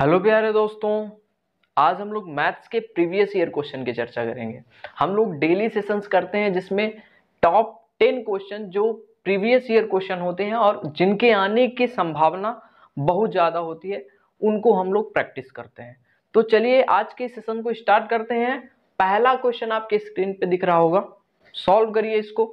hello प्यारे दोस्तों आज हम लोग मैथ्स के प्रीवियस ईयर क्वेश्चन की चर्चा करेंगे हम लोग डेली सेशंस करते हैं जिसमें टॉप टेन क्वेश्चन जो प्रीवियस ईयर क्वेश्चन होते हैं और जिनके आने की संभावना बहुत ज़्यादा होती है उनको हम लोग प्रैक्टिस करते हैं तो चलिए आज के सेशन को स्टार्ट करते हैं पहला क्वेश्चन आपके स्क्रीन पर दिख रहा होगा सॉल्व करिए इसको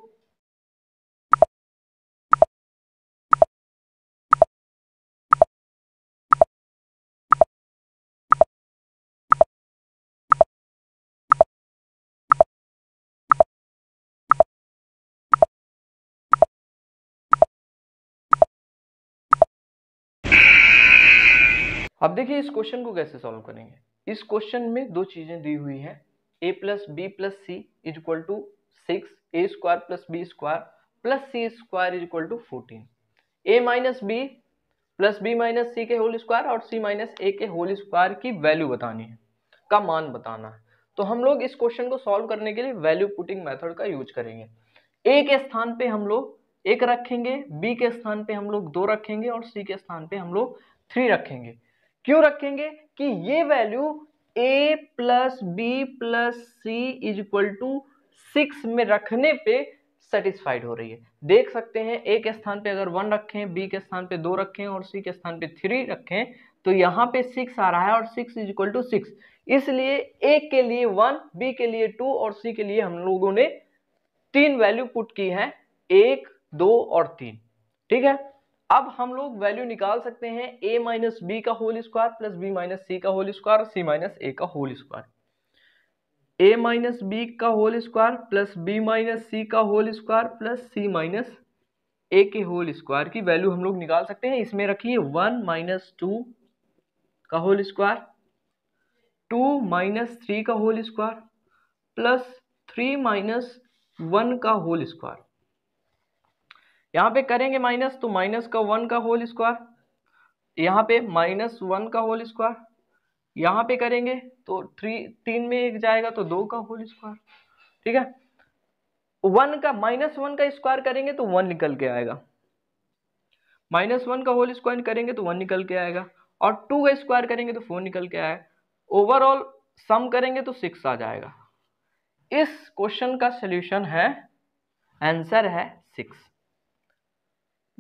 अब देखिए इस क्वेश्चन को कैसे सॉल्व करेंगे इस क्वेश्चन में दो चीजें दी हुई है A plus B plus C is equal to six A square plus B square plus C square is equal to fourteen A minus B plus B minus C के होल स्क्वायर और C minus A के whole square की value बतानी है का मान बताना है तो हम लोग इस क्वेश्चन को सॉल्व करने के लिए वैल्यू पुटिंग मेथड का यूज करेंगे ए के स्थान पे हम लोग एक रखेंगे बी के स्थान पे हम लोग दो रखेंगे और सी के स्थान पे हम लोग थ्री रखेंगे क्यों रखेंगे कि ये value A plus B plus C is equal to six में रखने पे सेटिस्फाइड हो रही है देख सकते हैं ए के स्थान पे अगर वन रखें बी के स्थान पे दो रखें और सी के स्थान पे थ्री रखें तो यहाँ पे सिक्स आ रहा है और six is equal to six इसलिए ए के लिए वन बी के लिए टू और सी के लिए हम लोगों ने तीन वैल्यू पुट की है एक दो और तीन ठीक है अब हम लोग वैल्यू निकाल सकते हैं ए माइनस बी का whole square plus B minus C का होल स्क्वायर और सी माइनस ए का whole square A minus B का whole square plus B minus C का whole square plus C minus A के whole square की value हम लोग निकाल सकते हैं इसमें रखिए वन माइनस टू का whole square two minus three का whole square plus three minus one का होल स्क्वायर यहाँ पे करेंगे माइनस तो माइनस का वन का होल स्क्वायर यहाँ पे माइनस वन का होल स्क्वायर यहाँ पे करेंगे तो थ्री तीन में एक जाएगा तो दो का होल स्क्वायर ठीक है वन का माइनस वन का स्क्वायर करेंगे तो वन निकल के आएगा माइनस वन का होल स्क्वायर करेंगे तो वन निकल के आएगा और टू का स्क्वायर करेंगे तो फोर निकल के आएगा ओवरऑल सम करेंगे तो सिक्स आ जाएगा इस क्वेश्चन का सोल्यूशन है आंसर है सिक्स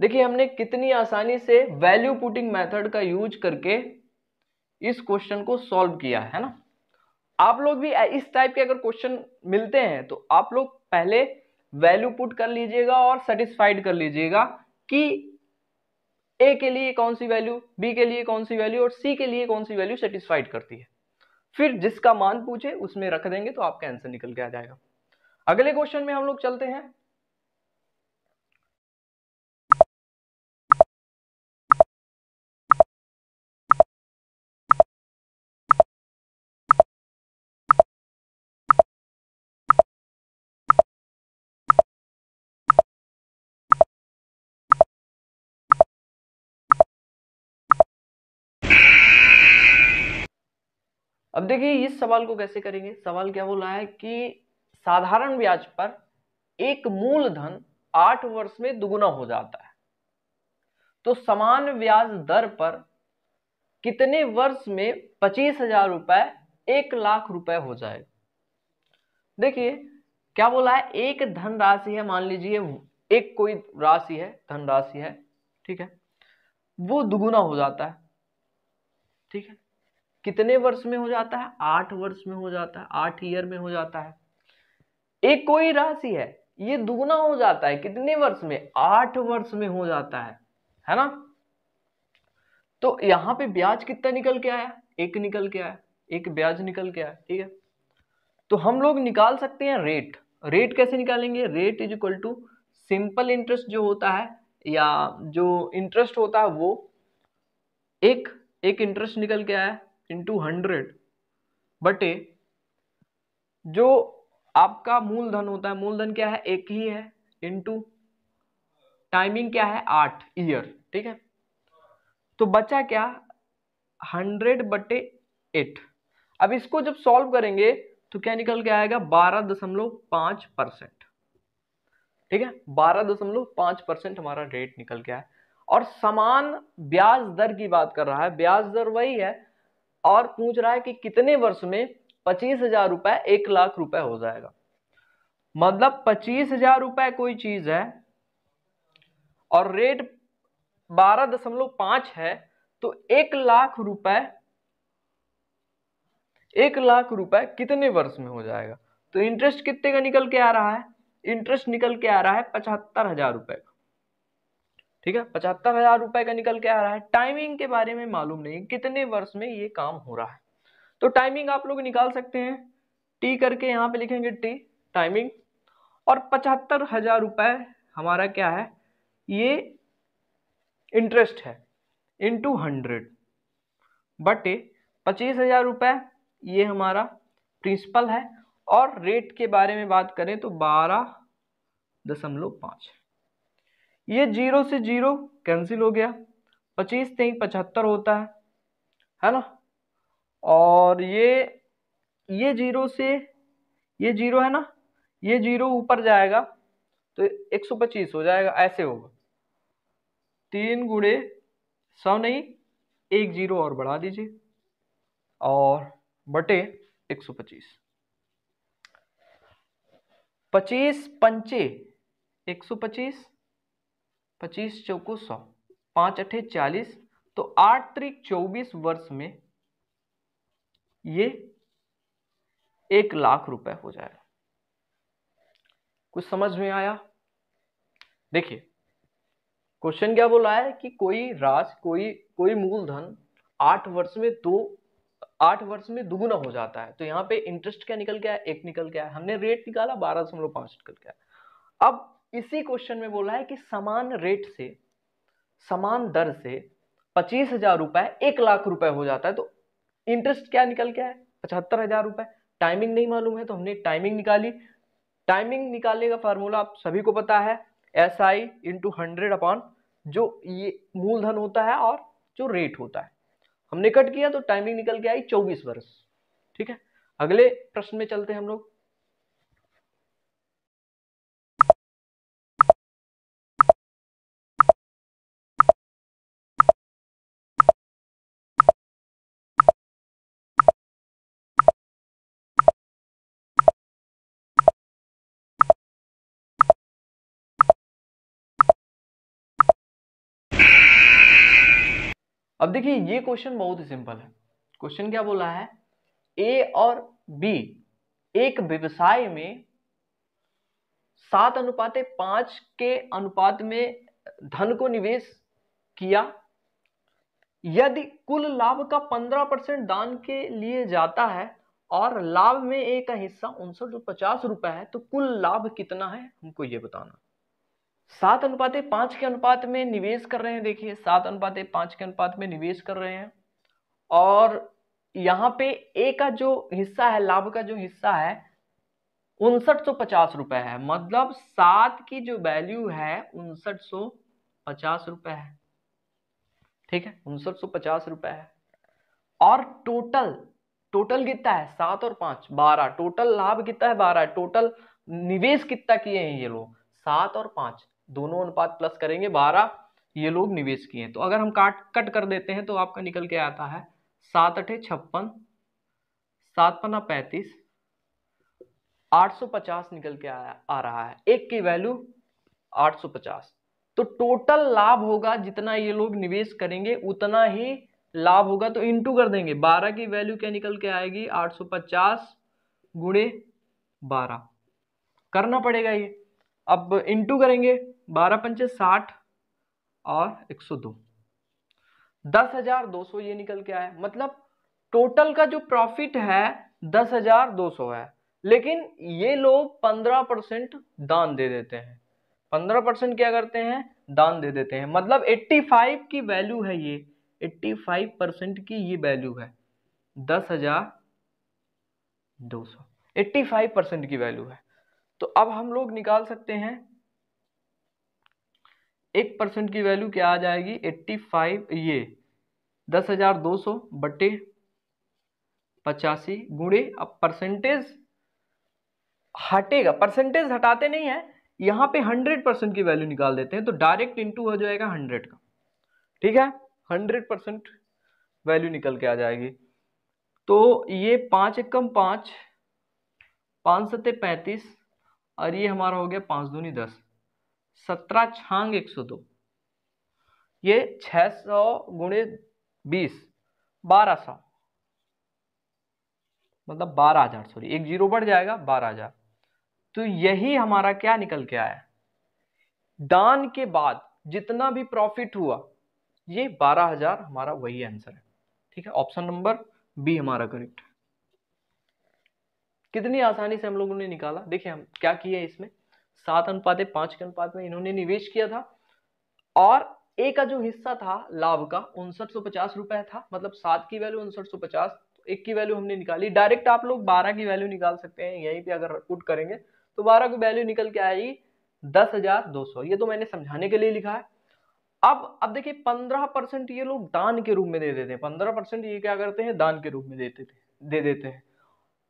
देखिए हमने कितनी आसानी से वैल्यू पुटिंग मेथड का यूज करके इस क्वेश्चन को सॉल्व किया है ना आप लोग भी इस टाइप के अगर क्वेश्चन मिलते हैं तो आप लोग पहले वैल्यू पुट कर लीजिएगा और सेटिस्फाइड कर लीजिएगा कि ए के लिए कौन सी वैल्यू बी के लिए कौन सी वैल्यू और सी के लिए कौन सी वैल्यू सेटिस्फाइड करती है फिर जिसका मान पूछे उसमें रख देंगे तो आपका आंसर निकल के आ जाएगा अगले क्वेश्चन में हम लोग चलते हैं अब देखिए इस सवाल को कैसे करेंगे सवाल क्या बोला है कि साधारण ब्याज पर एक मूलधन आठ वर्ष में दुगुना हो जाता है तो समान ब्याज दर पर कितने वर्ष में पच्चीस हजार रुपए एक लाख रुपए हो जाए देखिए क्या बोला है एक धन राशि है मान लीजिए एक कोई राशि है धन राशि है ठीक है वो दुगुना हो जाता है ठीक है कितने वर्ष में हो जाता है आठ वर्ष में हो जाता है आठ ईयर में हो जाता है एक कोई राशि है ये दुगना हो जाता है कितने वर्ष में आठ वर्ष में हो जाता है है ना तो यहां पे ब्याज कितना निकल के आया एक निकल के आया एक ब्याज निकल के आया ठीक है तो हम लोग निकाल सकते हैं रेट रेट कैसे निकालेंगे rate is equal to simple interest जो होता है या जो इंटरेस्ट होता है वो एक एक इंटरेस्ट निकल के आया इंटू हंड्रेड बटे जो आपका मूलधन होता है मूलधन क्या है एक ही है इंटू टाइमिंग क्या है आठ ईयर ठीक है तो बचा क्या हंड्रेड बटे एट अब इसको जब सॉल्व करेंगे तो क्या निकल के आएगा बारह दशमलव पांच परसेंट ठीक है बारह दशमलव पांच परसेंट हमारा रेट निकल गया है और समान ब्याज दर की बात कर रहा है ब्याज दर वही है और पूछ रहा है कि कितने वर्ष में पच्चीस हजार रुपए एक लाख रुपए हो जाएगा मतलब पच्चीस हजार रुपए कोई चीज है और रेट बारह दशमलव पांच है तो एक लाख रुपए एक लाख रुपए कितने वर्ष में हो जाएगा तो इंटरेस्ट कितने का निकल के आ रहा है इंटरेस्ट निकल के आ रहा है पचहत्तर हजार रुपए का ठीक है पचहत्तर हजार रुपए का निकल के आ रहा है टाइमिंग के बारे में मालूम नहीं कितने वर्ष में ये काम हो रहा है तो टाइमिंग आप लोग निकाल सकते हैं टी करके यहाँ पे लिखेंगे टी टाइमिंग और पचहत्तर हजार रुपए हमारा क्या है ये इंटरेस्ट है इंटू हंड्रेड बटे पच्चीस हजार रुपये ये हमारा प्रिंसिपल है और रेट के बारे में बात करें तो बारह दशमलव पाँच ये जीरो से जीरो कैंसिल हो गया पच्चीस तेईस पचहत्तर होता है है ना और ये ये जीरो से ये जीरो है ना ये जीरो ऊपर जाएगा तो एक सौ पच्चीस हो जाएगा ऐसे होगा तीन गुड़े सौ नहीं एक जीरो और बढ़ा दीजिए और बटे एक सौ पच्चीस पच्चीस पंचे एक सौ पच्चीस पच्चीस चौको सौ पांच अठे चालीस तो आठ त्रिक चौबीस वर्ष में ये एक लाख रुपए हो जाएगा कुछ समझ में आया देखिए क्वेश्चन क्या बोला है कि कोई राज कोई कोई मूलधन आठ वर्ष में दो आठ वर्ष में दुगुना हो जाता है तो यहाँ पे इंटरेस्ट क्या निकल गया एक निकल गया हमने रेट निकाला बारह दशमलव पांच निकल गया अब इसी क्वेश्चन में बोला है कि समान रेट से समान दर से पच्चीस हजार रुपए एक लाख रुपए हो जाता है तो इंटरेस्ट क्या निकल के आए पचहत्तर हजार रुपए टाइमिंग नहीं मालूम है तो हमने टाइमिंग निकाली टाइमिंग निकालने का फार्मूला आप सभी को पता है S I into hundred upon जो ये मूलधन होता है और जो रेट होता है हमने कट किया तो टाइमिंग निकल के आई चौबीस वर्ष ठीक है अगले प्रश्न में चलते हैं हम लोग अब देखिए ये क्वेश्चन बहुत ही सिंपल है क्वेश्चन क्या बोला है ए और बी एक व्यवसाय में सात अनुपात पांच के अनुपात में धन को निवेश किया यदि कुल लाभ का पंद्रह परसेंट दान के लिए जाता है और लाभ में एक का हिस्सा उनसठ पचास रुपए है तो कुल लाभ कितना है हमको ये बताना सात अनुपात पांच के अनुपात में निवेश कर रहे हैं देखिए सात अनुपात पांच के अनुपात में निवेश कर रहे हैं और यहाँ पे ए का जो हिस्सा है लाभ का जो हिस्सा है उनसठ सौ पचास रुपए है मतलब सात की जो वैल्यू है उनसठ सौ पचास रुपए है ठीक है उनसठ सौ पचास रुपए है और टोटल टोटल कितना है सात और पांच बारह टोटल लाभ कितना है बारह टोटल निवेश कितना किए हैं ये लोग सात और पांच दोनों अनुपात प्लस करेंगे बारह ये लोग निवेश किए तो अगर हम काट कट कर देते हैं तो आपका निकल के आता है सात अठे छप्पन सात पन्ना पैंतीस आठ सौ पचास निकल के आया आ रहा है एक की वैल्यू आठ सौ पचास तो टोटल लाभ होगा जितना ये लोग निवेश करेंगे उतना ही लाभ होगा तो इंटू कर देंगे बारह की वैल्यू क्या निकल के आएगी आठ सौ पचास गुणे बारह करना पड़ेगा ये अब इंटू करेंगे बारह पंचे साठ और एक सौ दो दस हजार दो सौ ये निकल के आया मतलब टोटल का जो प्रॉफिट है दस हजार दो सौ है लेकिन ये लोग पंद्रह परसेंट दान दे देते हैं पंद्रह परसेंट क्या करते हैं दान दे देते हैं मतलब एट्टी फाइव की वैल्यू है ये एट्टी फाइव परसेंट की ये वैल्यू है दस हजार दो सौ एट्टी फाइव परसेंट की वैल्यू है तो अब हम लोग निकाल सकते हैं एक परसेंट की वैल्यू क्या आ जाएगी एट्टी फाइव ये दस हजार दो सौ बटे पचासी गुणे अब परसेंटेज हटेगा परसेंटेज हटाते नहीं है यहाँ पे हंड्रेड परसेंट की वैल्यू निकाल देते हैं तो डायरेक्ट इनटू हो जाएगा हंड्रेड का ठीक है हंड्रेड परसेंट वैल्यू निकल के आ जाएगी तो ये पाँच एकम पाँच पाँच सत्ते पैंतीस और ये हमारा हो गया पाँच दूनी दस सत्रह छांग एक सौ दो ये छः सौ गुणे बीस बारह सौ मतलब बारह हजार सॉरी एक जीरो बढ़ जाएगा बारह हजार तो यही हमारा क्या निकल के आया दान के बाद जितना भी प्रॉफिट हुआ ये बारह हजार हमारा वही आंसर है ठीक है ऑप्शन नंबर बी हमारा करेक्ट कितनी आसानी से हम लोगों ने निकाला देखिए हम क्या किया इसमें सात अनुपात है पांच के अनुपात में इन्होंने निवेश किया था और ए का जो हिस्सा था लाभ का उनसठ रुपए था मतलब सात की वैल्यू उनसठ तो एक की वैल्यू हमने निकाली डायरेक्ट आप लोग बारह की वैल्यू निकाल सकते हैं यहीं पे अगर पुट करेंगे तो बारह की वैल्यू निकल के आएगी दस हजार दो सौ ये तो मैंने समझाने के लिए लिखा है अब अब देखिए पंद्रह परसेंट ये लोग दान के रूप में दे देते हैं पंद्रह परसेंट ये क्या करते हैं दान के रूप में देते थे दे देते हैं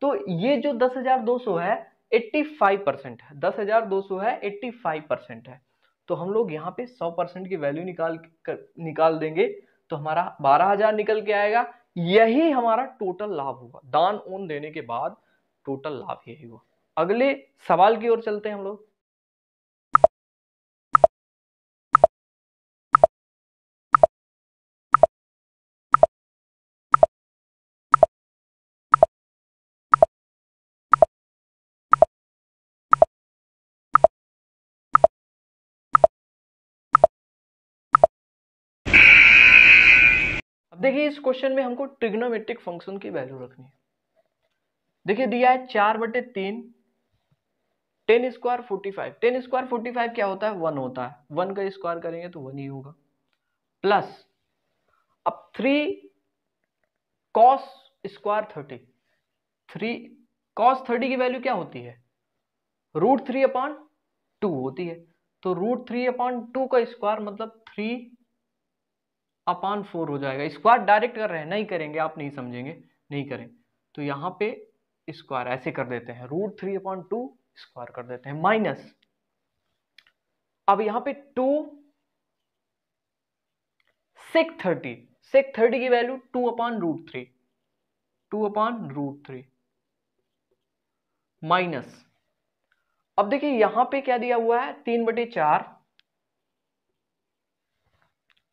तो ये जो दस हजार दो सौ है 85 परसेंट है दस हजार दो सौ है 85 परसेंट है तो हम लोग यहाँ पे 100 परसेंट की वैल्यू निकाल कर, निकाल देंगे तो हमारा 12000 निकल के आएगा यही हमारा टोटल लाभ हुआ दान ओन देने के बाद टोटल लाभ यही हुआ अगले सवाल की ओर चलते हैं हम लोग देखिए इस क्वेश्चन में हमको ट्रिग्नोमेट्रिक फंक्शन की वैल्यू रखनी है देखिए दिया है चार बटे तीन tan square forty five tan square forty five क्या होता है वन होता है वन का स्क्वायर करेंगे तो वन ही होगा प्लस अब three cos square thirty three cos thirty की वैल्यू क्या होती है रूट थ्री अपॉन टू होती है तो रूट थ्री अपॉन टू का स्क्वायर मतलब थ्री अपान फोर हो जाएगा स्क्वायर डायरेक्ट कर रहे हैं नहीं करेंगे आप नहीं समझेंगे नहीं करें तो यहाँ पे स्क्वायर ऐसे कर देते हैं root three upon two square कर देते हैं माइनस अब यहाँ पे two sec thirty sec thirty की value two upon root three two upon root three minus अब देखिए यहां पे क्या दिया हुआ है तीन बटे चार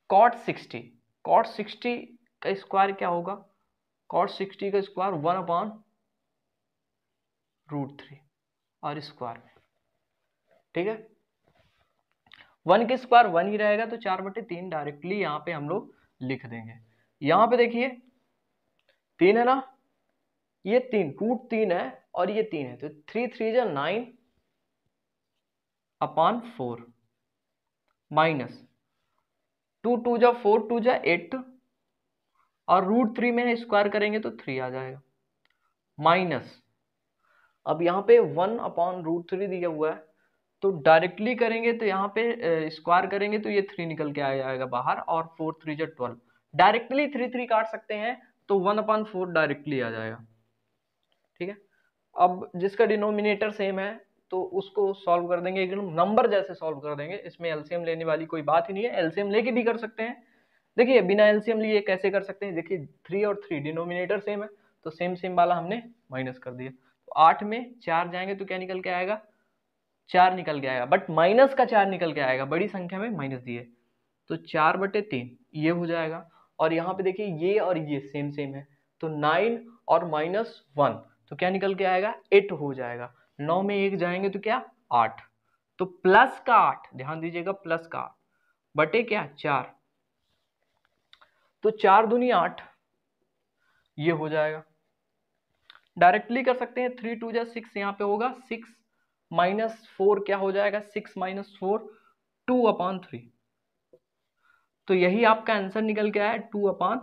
कॉट सिक्सटी कॉट सिक्सटी का स्क्वायर क्या होगा कॉट सिक्सटी का square one upon root three और स्क्वायर ठीक है वन के स्क्वायर वन ही रहेगा तो चार बटे तीन डायरेक्टली यहां पे हम लोग लिख देंगे यहां पे देखिए तीन है ना ये तीन रूट तीन है और ये तीन है तो थ्री थ्री जो nine upon four minus two two जा फोर टू जा एट और रूट थ्री में स्क्वायर करेंगे तो थ्री आ जाएगा माइनस अब यहाँ पे वन अपॉन रूट थ्री दिया हुआ है तो डायरेक्टली करेंगे तो यहाँ पे स्क्वायर करेंगे तो ये थ्री निकल के आ जाएगा बाहर और फोर थ्री जो ट्वेल्व डायरेक्टली थ्री थ्री काट सकते हैं तो वन अपॉन फोर डायरेक्टली आ जाएगा ठीक है अब जिसका डिनोमिनेटर सेम है तो उसको सॉल्व कर देंगे एकदम नंबर जैसे सॉल्व कर देंगे इसमें एलसीएम लेने वाली कोई बात ही नहीं है एलसीएम लेके भी कर सकते हैं देखिए बिना एलसीएम लिए कैसे कर सकते हैं देखिए थ्री और थ्री डिनोमिनेटर सेम है तो सेम सेम वाला हमने माइनस कर दिया तो आठ में चार जाएंगे तो क्या निकल के आएगा चार निकल के आएगा बट माइनस का चार निकल के आएगा बड़ी संख्या में माइनस दिए तो चार बटे तीन ये हो जाएगा और यहाँ पे देखिए ये और ये सेम सेम है तो नाइन और माइनस वन तो क्या निकल के आएगा एट हो जाएगा नौ में एक जाएंगे तो क्या आठ तो प्लस का आठ ध्यान दीजिएगा प्लस का आठ बटे क्या चार तो चार दुनी आठ ये हो जाएगा डायरेक्टली कर सकते हैं थ्री टू या सिक्स यहां पे होगा सिक्स माइनस फोर क्या हो जाएगा six minus four two upon three तो यही आपका आंसर निकल के आया two upon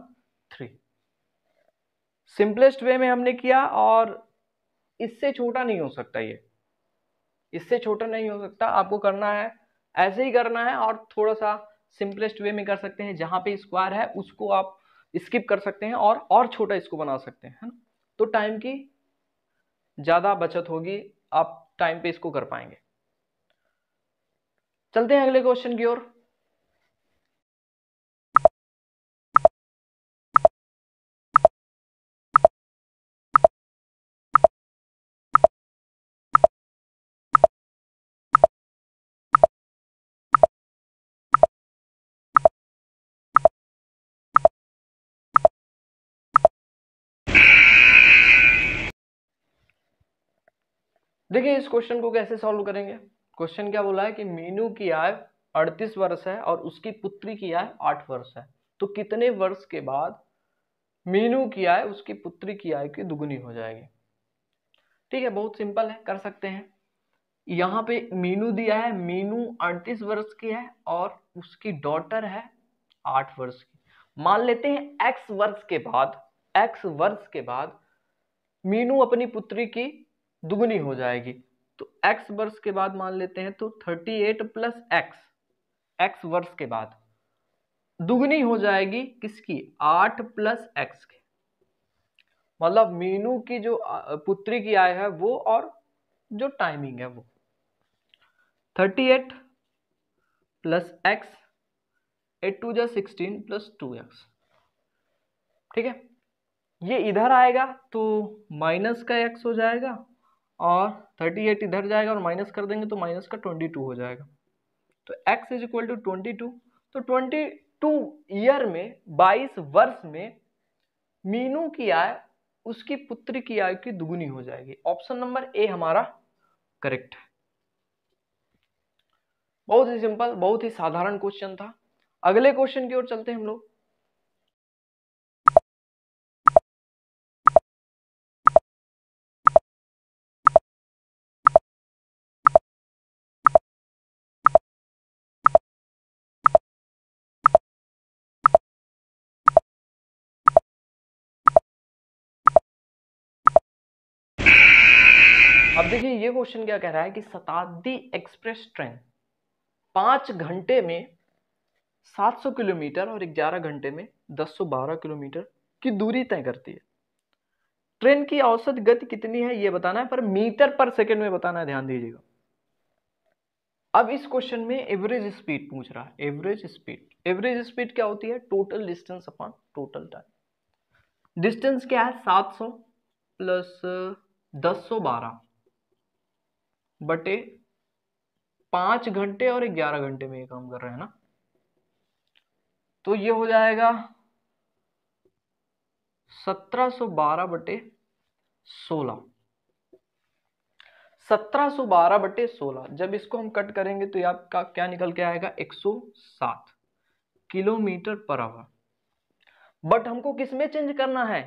three simplest way में हमने किया और इससे छोटा नहीं हो सकता ये इससे छोटा नहीं हो सकता आपको करना है ऐसे ही करना है और थोड़ा सा सिंपलेस्ट वे में कर सकते हैं जहां पे स्क्वायर है उसको आप स्किप कर सकते हैं और और छोटा इसको बना सकते हैं है ना तो टाइम की ज़्यादा बचत होगी आप टाइम पे इसको कर पाएंगे चलते हैं अगले क्वेश्चन की ओर देखिए इस क्वेश्चन को कैसे सॉल्व करेंगे क्वेश्चन क्या बोला है कि मीनू की आय 38 वर्ष है और उसकी पुत्री की आय 8 वर्ष है तो कितने वर्ष के बाद मीनू की आय उसकी पुत्री की आय की दुगुनी हो जाएगी ठीक है बहुत सिंपल है कर सकते हैं यहाँ पे मीनू दिया है मीनू 38 वर्ष की है और उसकी डॉटर है 8 वर्ष की मान लेते हैं एक्स वर्ष के बाद एक्स वर्ष के बाद मीनू अपनी पुत्री की दुगनी हो जाएगी तो x वर्ष के बाद मान लेते हैं तो 38 एट प्लस एक्स एक्स वर्ष के बाद दुगनी हो जाएगी किसकी आठ प्लस एक्स की मतलब मीनू की जो पुत्री की आय है वो और जो टाइमिंग है वो 38 eight plus X eight two जै सिक्सटीन प्लस टू एक्स ठीक है ये इधर आएगा तो माइनस का एक्स हो जाएगा और थर्टी एट इधर जाएगा और माइनस कर देंगे तो माइनस का ट्वेंटी टू हो जाएगा तो X is equal to twenty two तो ट्वेंटी टू ईयर में बाईस वर्ष में मीनू की आय उसकी पुत्र की आय की दुगुनी हो जाएगी ऑप्शन नंबर ए हमारा करेक्ट है बहुत ही सिंपल बहुत ही साधारण क्वेश्चन था अगले क्वेश्चन की ओर चलते हैं हम लोग अब देखिए ये क्वेश्चन क्या कह रहा है कि शताब्दी एक्सप्रेस ट्रेन पाँच घंटे में 700 किलोमीटर और 11 घंटे में 1012 किलोमीटर की दूरी तय करती है ट्रेन की औसत गति कितनी है यह बताना है पर मीटर पर सेकंड में बताना है ध्यान दीजिएगा अब इस क्वेश्चन में एवरेज स्पीड पूछ रहा है एवरेज स्पीड एवरेज स्पीड क्या होती है total distance upon total time distance क्या है 700 प्लस 1012 बटे पांच घंटे और ग्यारह घंटे में ये काम कर रहे हैं ना तो ये हो जाएगा सत्रह सो बारह बटे सोलह सत्रह सो बारह बटे सोलह जब इसको हम कट करेंगे तो आपका क्या निकल के आएगा एक सौ सात किलोमीटर पर आवर बट हमको किस में चेंज करना है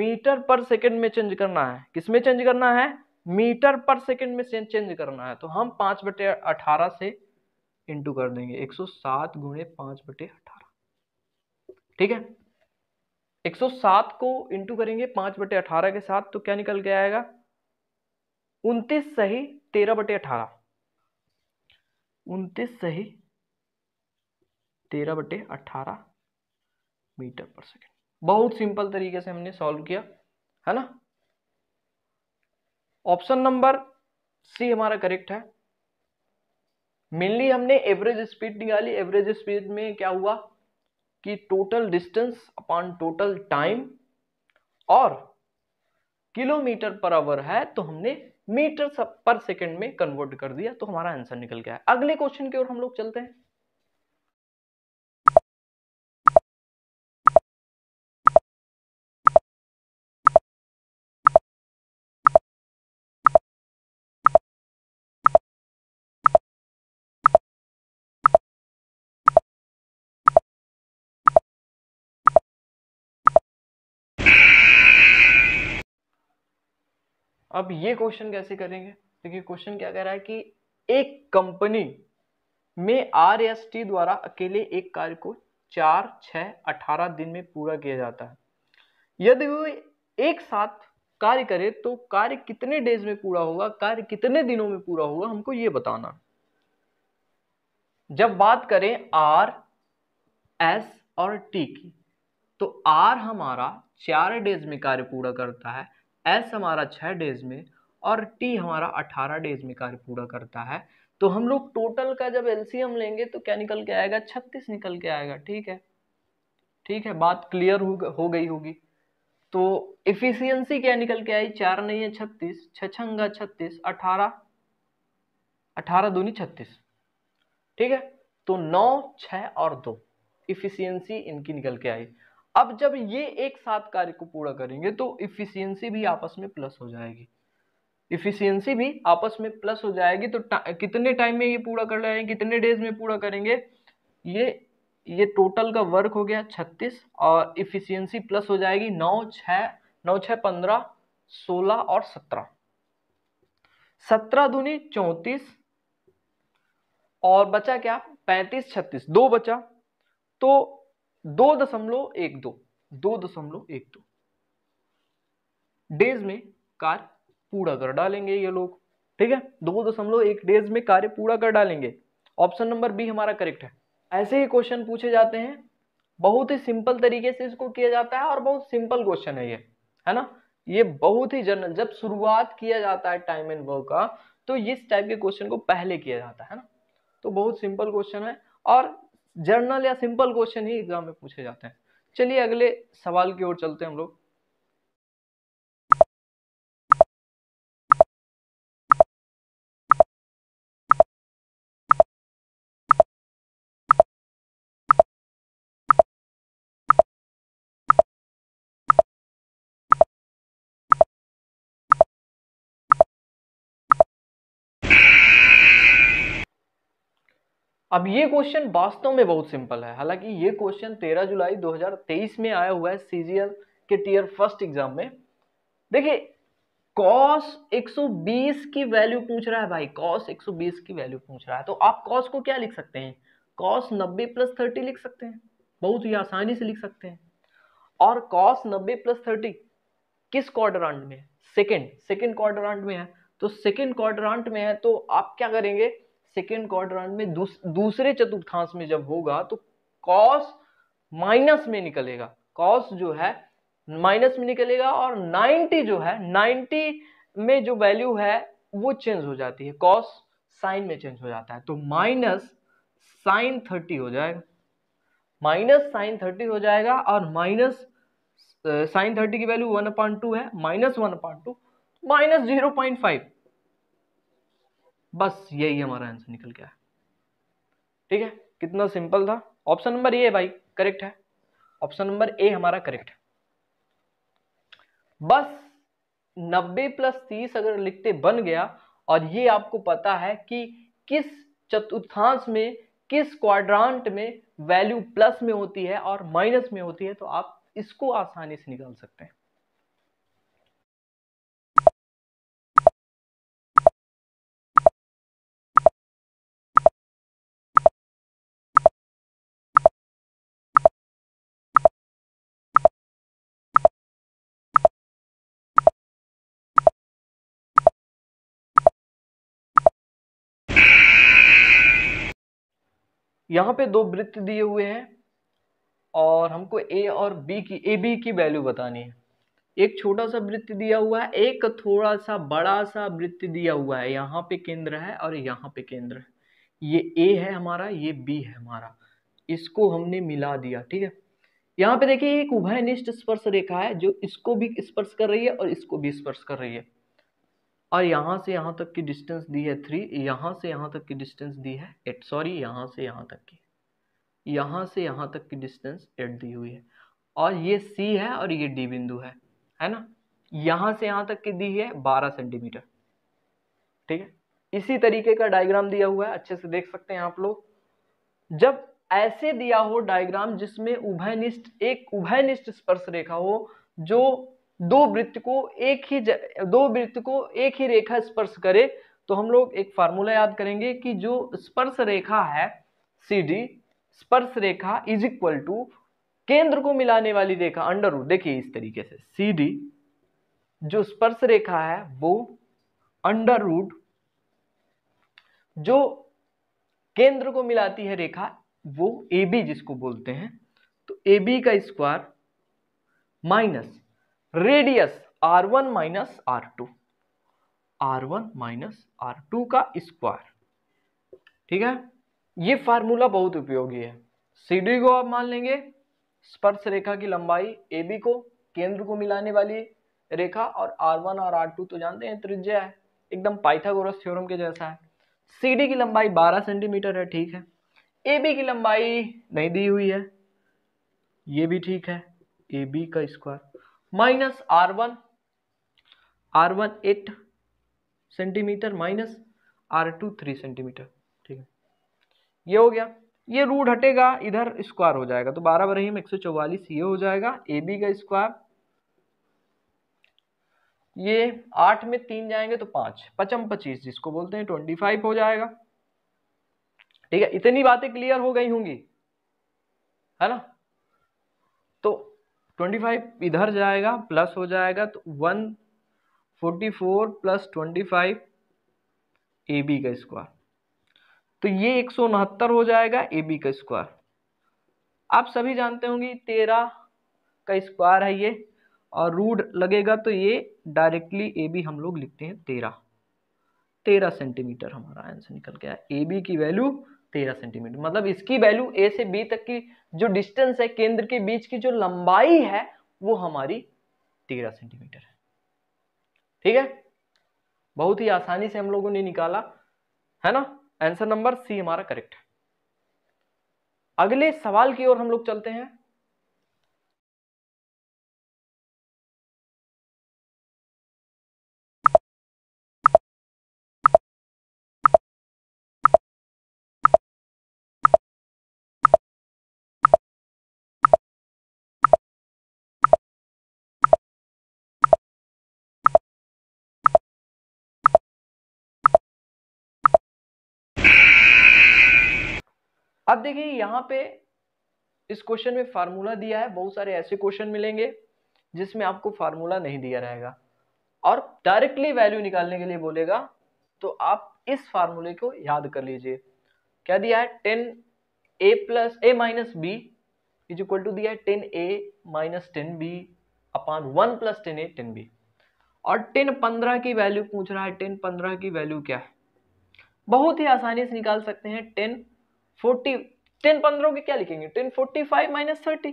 मीटर पर सेकंड में चेंज करना है किस में चेंज करना है मीटर पर सेकेंड में चेंज करना है तो हम पाँच बटे अठारह से इंटू कर देंगे एक सौ सात गुणे पाँच बटे अठारह ठीक है एक सौ सात को इंटू करेंगे पाँच बटे अठारह के साथ तो क्या निकल के आएगा उनतीस सही तेरह बटे अठारह उनतीस सही तेरह बटे अठारह मीटर पर सेकेंड बहुत सिंपल तरीके से हमने सॉल्व किया है ना ऑप्शन नंबर सी हमारा करेक्ट है मेनली हमने एवरेज स्पीड निकाली एवरेज स्पीड में क्या हुआ कि total distance upon total time और किलोमीटर पर आवर है तो हमने मीटर पर सेकंड में कन्वर्ट कर दिया तो हमारा आंसर निकल गया अगले क्वेश्चन की ओर हम लोग चलते हैं अब ये क्वेश्चन कैसे करेंगे देखिए क्वेश्चन क्या कह रहा है कि एक कंपनी में आर एस टी द्वारा अकेले एक कार्य को चार छ अठारह दिन में पूरा किया जाता है यदि वो एक साथ कार्य करे तो कार्य कितने डेज में पूरा होगा कार्य कितने दिनों में पूरा होगा हमको ये बताना जब बात करें आर एस और टी की तो आर हमारा चार डेज में कार्य पूरा करता है एस हमारा छः डेज में और टी हमारा अठारह डेज में कार्य पूरा करता है तो हम लोग टोटल का जब एल लेंगे तो क्या निकल के आएगा छत्तीस निकल के आएगा ठीक है ठीक है बात क्लियर हो गई होगी तो इफिशियंसी क्या निकल के आई चार नहीं है छत्तीस छछंगा छत्तीस अठारह अठारह दूनी छत्तीस ठीक है तो नौ छ और दो इफिशियंसी इनकी निकल के आई अब जब ये एक साथ कार्य को पूरा करेंगे तो इफिशियंसी भी आपस में प्लस हो जाएगी इफिशियंसी भी आपस में प्लस हो जाएगी तो ता, कितने टाइम में ये पूरा कर रहे कितने डेज में पूरा करेंगे ये ये टोटल का वर्क हो गया 36 और इफिशियंसी प्लस हो जाएगी 9 6 9 6 15 16 और सत्रह सत्रह दूनी चौंतीस और बचा क्या 35 36 दो बचा तो दो दशमलव एक दो दो दशमलव एक दो डेज में कार्य पूरा कर डालेंगे ये लोग ठीक है दो दशमलव एक डेज में कार्य पूरा कर डालेंगे ऑप्शन नंबर बी हमारा करेक्ट है ऐसे ही क्वेश्चन पूछे जाते हैं बहुत ही सिंपल तरीके से इसको किया जाता है और बहुत सिंपल क्वेश्चन है ये है ना ये बहुत ही जनरल जब शुरुआत किया जाता है टाइम एंड वर्क का तो इस टाइप के क्वेश्चन को पहले किया जाता है ना तो बहुत सिंपल क्वेश्चन है और जर्नल या सिंपल क्वेश्चन ही एग्जाम में पूछे जाते हैं चलिए अगले सवाल की ओर चलते हैं हम लोग अब ये क्वेश्चन वास्तव में बहुत सिंपल है हालांकि ये क्वेश्चन 13 जुलाई 2023 में आया हुआ है सीजीएल के टीयर फर्स्ट एग्जाम में देखिए कॉस 120 की वैल्यू पूछ रहा है भाई कॉस 120 की वैल्यू पूछ रहा है तो आप कॉस को क्या लिख सकते हैं कॉस 90 प्लस थर्टी लिख सकते हैं बहुत ही आसानी से लिख सकते हैं और कॉस 90 प्लस थर्टी किस क्वाड्रांट में सेकेंड सेकेंड क्वाड्रांट में है तो सेकेंड क्वाड्रांट में है तो आप क्या करेंगे सेकेंड क्वाड्रांट में दूस, दूसरे चतुर्थांश में जब होगा तो कॉस माइनस में निकलेगा कॉस जो है माइनस में निकलेगा और 90 जो है 90 में जो वैल्यू है वो चेंज हो जाती है कॉस साइन में चेंज हो जाता है तो माइनस साइन थर्टी हो जाएगा माइनस साइन थर्टी हो जाएगा और माइनस साइन थर्टी की वैल्यू वन अपॉइंट टू है minus one upon two minus zero point five बस यही हमारा आंसर निकल गया ठीक है कितना सिंपल था ऑप्शन नंबर ए भाई करेक्ट है ऑप्शन नंबर ए हमारा करेक्ट है बस 90 प्लस तीस अगर लिखते बन गया और ये आपको पता है कि किस चतुर्थांश में किस क्वाड्रांट में वैल्यू प्लस में होती है और माइनस में होती है तो आप इसको आसानी से निकाल सकते हैं यहाँ पे दो वृत्त दिए हुए हैं और हमको ए और बी की ए बी की वैल्यू बतानी है एक छोटा सा वृत्त दिया हुआ है एक थोड़ा सा बड़ा सा वृत्त दिया हुआ है यहाँ पे केंद्र है और यहाँ पे केंद्र है ये ए है हमारा ये बी है हमारा इसको हमने मिला दिया ठीक है यहाँ पे देखिए एक उभयनिष्ठ स्पर्श रेखा है जो इसको भी स्पर्श कर रही है और इसको भी स्पर्श कर रही है और यहाँ से यहाँ तक की डिस्टेंस दी है थ्री यहाँ से यहाँ तक की डिस्टेंस दी है एट सॉरी यहाँ से यहाँ तक की यहाँ से यहाँ तक की डिस्टेंस एट दी हुई है और ये सी है और ये डी बिंदु है है ना यहाँ से यहाँ तक की दी है बारह सेंटीमीटर ठीक है इसी तरीके का डायग्राम दिया हुआ है अच्छे से देख सकते हैं आप लोग जब ऐसे दिया हो डायग्राम जिसमें उभयनिष्ठ एक उभयनिष्ठ स्पर्श रेखा हो जो दो वृत्त को एक ही दो वृत्त को एक ही रेखा स्पर्श करे तो हम लोग एक फार्मूला याद करेंगे कि जो स्पर्श रेखा है सी डी स्पर्श रेखा इज इक्वल टू केंद्र को मिलाने वाली रेखा अंडर रूट देखिए इस तरीके से सी डी जो स्पर्श रेखा है वो अंडर रूट जो केंद्र को मिलाती है रेखा वो ए बी जिसको बोलते हैं तो ए बी का square minus radius R one minus R two R one minus R two का स्क्वायर ठीक है ये फार्मूला बहुत उपयोगी है सी डी को आप मान लेंगे स्पर्श रेखा की लंबाई ए बी को केंद्र को मिलाने वाली रेखा और आर वन और आर टू तो जानते हैं त्रिज्या है एकदम पाइथागोरस थ्योरम के जैसा है सी डी की लंबाई बारह सेंटीमीटर है ठीक है ए बी की लंबाई नहीं दी हुई है ये भी ठीक है ए बी का square minus R one R one eight centimetre minus R two three centimetre ठीक है ये हो गया ये रूट हटेगा इधर स्क्वायर हो जाएगा तो बारह बरहीम एक सौ चौवालीस ये हो जाएगा ए बी का स्क्वायर ये आठ में तीन जाएंगे तो पांच पचम पच्चीस जिसको बोलते हैं ट्वेंटी फाइव हो जाएगा ठीक है इतनी बातें क्लियर हो गई होंगी है ना ट्वेंटी फाइव इधर जाएगा प्लस हो जाएगा तो one forty four plus twenty five A B का स्क्वायर तो ये एक सौ उनहत्तर हो जाएगा ए बी का स्क्वायर आप सभी जानते होंगे तेरह का स्क्वायर है ये और रूट लगेगा तो ये डायरेक्टली ए बी हम लोग लिखते हैं तेरह तेरह सेंटीमीटर हमारा आंसर निकल गया ए बी की वैल्यू तेरह सेंटीमीटर मतलब इसकी वैल्यू ए से बी तक की जो डिस्टेंस है केंद्र के बीच की जो लंबाई है वो हमारी तेरह सेंटीमीटर है ठीक है बहुत ही आसानी से हम लोगों ने निकाला है ना आंसर नंबर सी हमारा करेक्ट है अगले सवाल की ओर हम लोग चलते हैं अब देखिए यहाँ पे इस क्वेश्चन में फार्मूला दिया है बहुत सारे ऐसे क्वेश्चन मिलेंगे जिसमें आपको फार्मूला नहीं दिया रहेगा और डायरेक्टली वैल्यू निकालने के लिए बोलेगा तो आप इस फार्मूले को याद कर लीजिए क्या दिया है tan A plus A minus B is equal to दिया है tan A minus tan B upon one plus tan A tan B और टेन पंद्रह की वैल्यू पूछ रहा है टेन पंद्रह की वैल्यू क्या है बहुत ही आसानी से निकाल सकते हैं टेन फोर्टी टेन पंद्रह के क्या लिखेंगे tan forty five minus thirty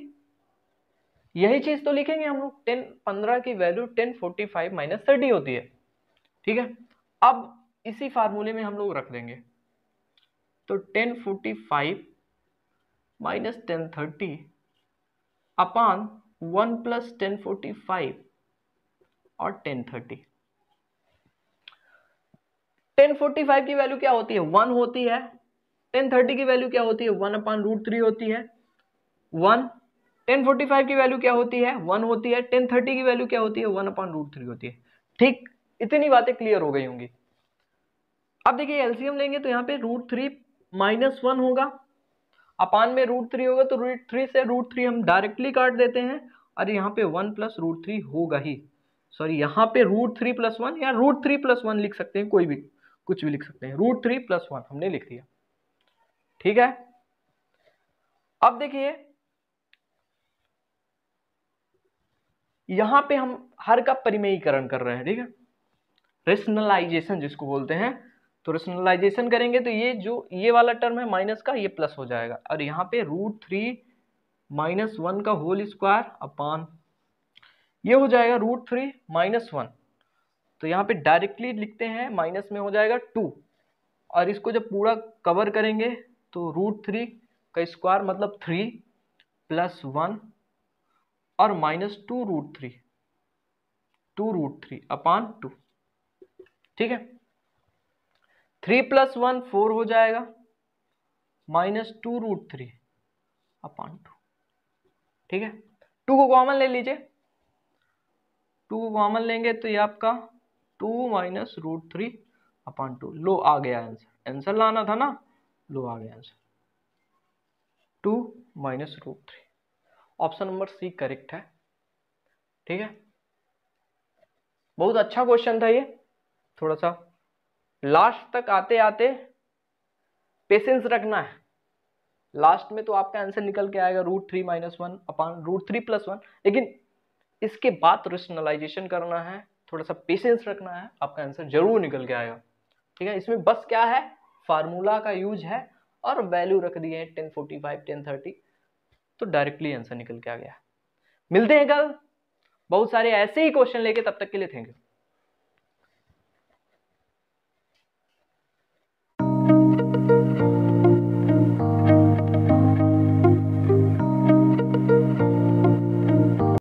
यही चीज तो लिखेंगे हम लोग टेन पंद्रह की value tan forty five minus thirty होती है ठीक है अब इसी फार्मूले में हम लोग रख देंगे तो tan forty five minus tan thirty upon one plus tan forty five और tan thirty tan forty five की वैल्यू क्या होती है वन होती है टेन थर्टी की वैल्यू क्या होती है वन अपॉन रूट थ्री होती है वन टेन फोर्टी फाइव की वैल्यू क्या होती है वन होती है टेन थर्टी की वैल्यू क्या होती है वन अपॉन रूट थ्री होती है ठीक इतनी बातें क्लियर हो गई होंगी अब देखिए एलसीएम लेंगे तो यहाँ पे रूट थ्री माइनस वन होगा अपान में रूट थ्री होगा तो रूट थ्री से रूट थ्री हम डायरेक्टली काट देते हैं और यहाँ पे वन प्लस रूट थ्री होगा ही सॉरी यहाँ पे रूट थ्री प्लस वन या रूट थ्री प्लस वन लिख सकते हैं कोई भी कुछ भी लिख सकते हैं रूट थ्री प्लस वन हमने लिख दिया ठीक है अब देखिए यहां पे हम हर का परिमेयीकरण कर रहे हैं ठीक है रेशनलाइजेशन जिसको बोलते हैं तो रेशनलाइजेशन करेंगे तो ये जो ये वाला टर्म है माइनस का ये प्लस हो जाएगा और यहाँ पे रूट थ्री माइनस वन का होल स्क्वायर अपॉन ये हो जाएगा रूट थ्री माइनस वन तो यहाँ पे डायरेक्टली लिखते हैं माइनस में हो जाएगा टू और इसको जब पूरा कवर करेंगे तो रूट थ्री का स्क्वायर मतलब थ्री प्लस वन और minus two root three two root three upon two ठीक है थ्री प्लस वन फोर हो जाएगा minus two root three upon two ठीक है टू को कॉमन ले लीजिए टू को कॉमन लेंगे तो ये आपका two minus root three upon two लो आ गया आंसर आंसर लाना था ना लो आ गया answer two minus root three option number C correct है ठीक है बहुत अच्छा क्वेश्चन था ये थोड़ा सा लास्ट तक आते आते पेशेंस रखना है लास्ट में तो आपका आंसर निकल के आएगा root three minus one upon root three plus one लेकिन इसके बाद रेशनलाइजेशन करना है थोड़ा सा पेशेंस रखना है आपका आंसर जरूर निकल के आएगा ठीक है इसमें बस क्या है फार्मूला का यूज है और वैल्यू रख दिए हैं ten forty five ten thirty तो डायरेक्टली आंसर निकल के आ गया मिलते हैं कल बहुत सारे ऐसे ही क्वेश्चन लेके तब तक के लिए थैंक यू